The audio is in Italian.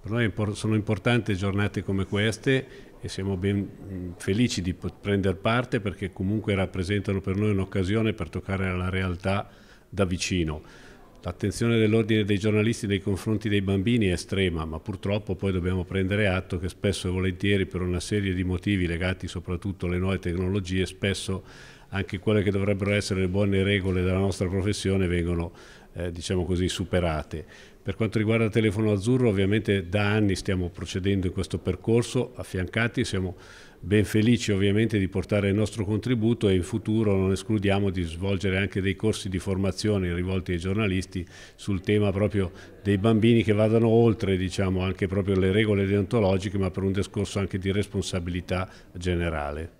Per noi sono importanti giornate come queste e siamo ben mm, felici di prendere parte perché comunque rappresentano per noi un'occasione per toccare la realtà da vicino. L'attenzione dell'ordine dei giornalisti nei confronti dei bambini è estrema, ma purtroppo poi dobbiamo prendere atto che spesso e volentieri per una serie di motivi legati soprattutto alle nuove tecnologie, spesso anche quelle che dovrebbero essere le buone regole della nostra professione vengono eh, diciamo così, superate. Per quanto riguarda il telefono azzurro, ovviamente da anni stiamo procedendo in questo percorso, affiancati, siamo ben felici ovviamente di portare il nostro contributo e in futuro non escludiamo di svolgere anche dei corsi di formazione rivolti ai giornalisti sul tema proprio dei bambini che vadano oltre diciamo, anche proprio le regole deontologiche ma per un discorso anche di responsabilità generale.